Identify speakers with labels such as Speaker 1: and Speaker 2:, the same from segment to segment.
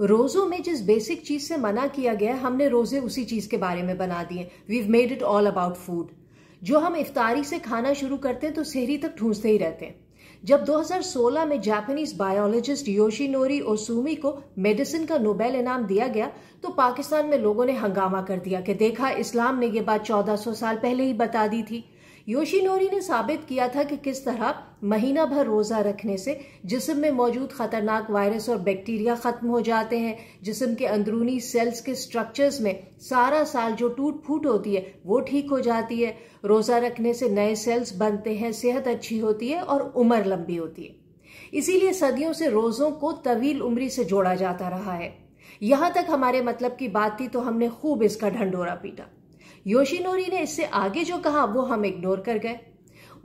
Speaker 1: रोजों में जिस बेसिक चीज से मना किया गया हमने रोजे उसी चीज के बारे में बना दिए we made it all about food जो हम इफ्तारी से खाना शुरू करते हैं तो सेहरी तक ढूंढते ही रहते हैं जब 2016 में जापानीज बायोलॉजिस्ट योशिनोरी ओसुमी को मेडिसिन का नोबेल इनाम दिया गया तो पाकिस्तान में लोगों ने हंगामा कर दिया कि देखा इस्लाम ने यह बात 1400 साल पहले ही बता दी थी योशिनोरी ने साबित किया था कि किस तरह महीना भर रोज़ा रखने से जिसम में मौजूद ख़तरनाक वायरस और बैक्टीरिया ख़त्म हो जाते हैं जिसम के अंदरूनी सेल्स के स्ट्रक्चर्स में सारा साल जो टूट फूट होती है वो ठीक हो जाती है रोज़ा रखने से नए सेल्स बनते हैं सेहत अच्छी होती है और उम्र लंबी होती है इसीलिए सदियों से रोज़ों को तवील उम्री से जोड़ा जाता रहा है यहां तक हमारे मतलब की बात थी तो हमने खूब इसका ढंडोरा पीटा योशिनोरी ने इससे आगे जो कहा वो हम इग्नोर कर गए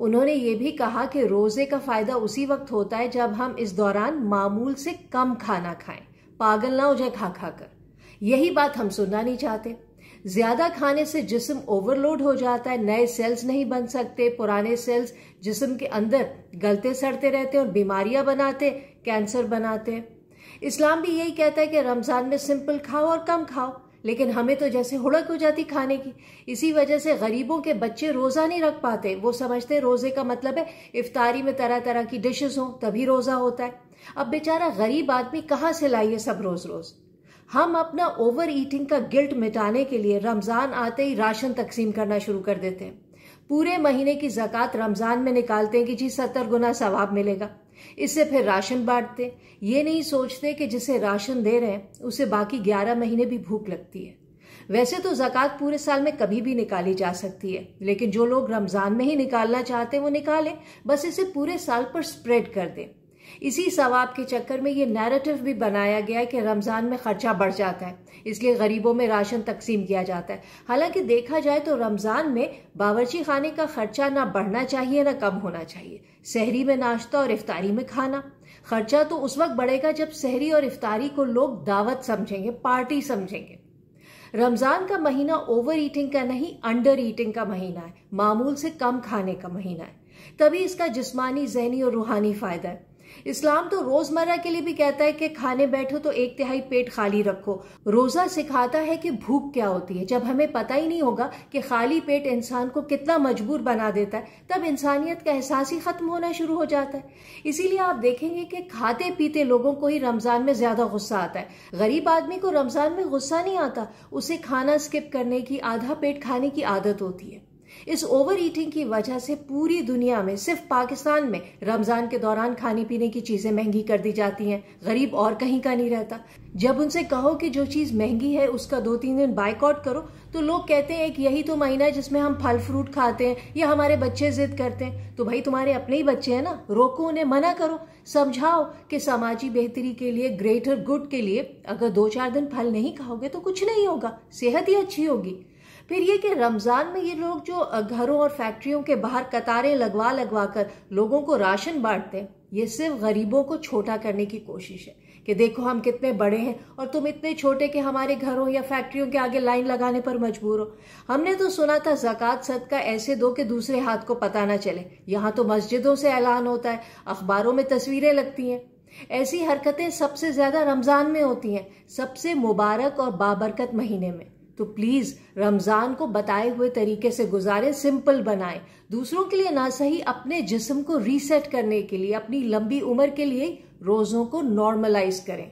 Speaker 1: उन्होंने ये भी कहा कि रोजे का फायदा उसी वक्त होता है जब हम इस दौरान मामूल से कम खाना खाएं पागल ना हो जाए खा खा कर यही बात हम सुनना नहीं चाहते ज्यादा खाने से जिस्म ओवरलोड हो जाता है नए सेल्स नहीं बन सकते पुराने सेल्स जिस्म के अंदर गलते सड़ते रहते और बीमारियां बनाते कैंसर बनाते इस्लाम भी यही कहता है कि रमजान में सिंपल खाओ और कम खाओ लेकिन हमें तो जैसे हुड़क हो जाती खाने की इसी वजह से गरीबों के बच्चे रोज़ा नहीं रख पाते वो समझते रोज़े का मतलब है इफ्तारी में तरह तरह की डिशेस हों तभी रोज़ा होता है अब बेचारा गरीब आदमी कहाँ से लाइए सब रोज़ रोज़ हम अपना ओवर ईटिंग का गिल्ट मिटाने के लिए रमज़ान आते ही राशन तकसीम करना शुरू कर देते हैं पूरे महीने की जक़ात रमज़ान में निकालते हैं कि जी सत्तर गुना सवाब मिलेगा इससे फिर राशन बांटते ये नहीं सोचते कि जिसे राशन दे रहे हैं उसे बाकी ग्यारह महीने भी भूख लगती है वैसे तो जक़ात पूरे साल में कभी भी निकाली जा सकती है लेकिन जो लोग रमज़ान में ही निकालना चाहते हैं वो निकालें बस इसे पूरे साल पर स्प्रेड कर दें इसी सवाब के चक्कर में ये नैरेटिव भी बनाया गया है कि रमज़ान में ख़र्चा बढ़ जाता है इसलिए गरीबों में राशन तकसीम किया जाता है हालांकि देखा जाए तो रमज़ान में बावर्ची खाने का ख़र्चा ना बढ़ना चाहिए ना कम होना चाहिए शहरी में नाश्ता और इफ्तारी में खाना खर्चा तो उस वक्त बढ़ेगा जब शहरी और इफ्तारी को लोग दावत समझेंगे पार्टी समझेंगे रमज़ान का महीना ओवर ईटिंग का नहीं अंडर ईटिंग का महीना है मामूल से कम खाने का महीना है तभी इसका जिस्मानी जहनी और रूहानी फ़ायदा है इस्लाम तो रोजमर्रा के लिए भी कहता है कि खाने बैठो तो एक तिहाई पेट खाली रखो रोजा सिखाता है कि भूख क्या होती है जब हमें पता ही नहीं होगा कि खाली पेट इंसान को कितना मजबूर बना देता है तब इंसानियत का एहसास ही खत्म होना शुरू हो जाता है इसीलिए आप देखेंगे कि खाते पीते लोगों को ही रमजान में ज्यादा गुस्सा आता है गरीब आदमी को रमजान में गुस्सा नहीं आता उसे खाना स्किप करने की आधा पेट खाने की आदत होती है इस ओवर ईटिंग की वजह से पूरी दुनिया में सिर्फ पाकिस्तान में रमजान के दौरान खाने पीने की चीजें महंगी कर दी जाती हैं गरीब और कहीं का नहीं रहता जब उनसे कहो कि जो चीज महंगी है उसका दो तीन दिन बाइकआउट करो तो लोग कहते हैं कि यही तो महीना है जिसमें हम फल फ्रूट खाते हैं या हमारे बच्चे जिद करते हैं तो भाई तुम्हारे अपने ही बच्चे हैं ना रोको उन्हें मना करो समझाओ कि समाजी बेहतरी के लिए ग्रेटर गुड के लिए अगर दो चार दिन फल नहीं खाओगे तो कुछ नहीं होगा सेहत ही अच्छी होगी फिर ये कि रमज़ान में ये लोग जो घरों और फैक्ट्रियों के बाहर कतारें लगवा लगवा कर लोगों को राशन बांटते हैं ये सिर्फ गरीबों को छोटा करने की कोशिश है कि देखो हम कितने बड़े हैं और तुम इतने छोटे कि हमारे घरों या फैक्ट्रियों के आगे लाइन लगाने पर मजबूर हो हमने तो सुना था जक़ात सदका ऐसे दो के दूसरे हाथ को पता ना चले यहाँ तो मस्जिदों से ऐलान होता है अखबारों में तस्वीरें लगती हैं ऐसी हरकतें सबसे ज़्यादा रमज़ान में होती हैं सबसे मुबारक और बाबरकत महीने में तो प्लीज रमजान को बताए हुए तरीके से गुजारे सिंपल बनाए दूसरों के लिए ना सही अपने जिस्म को रीसेट करने के लिए अपनी लंबी उम्र के लिए रोजों को नॉर्मलाइज करें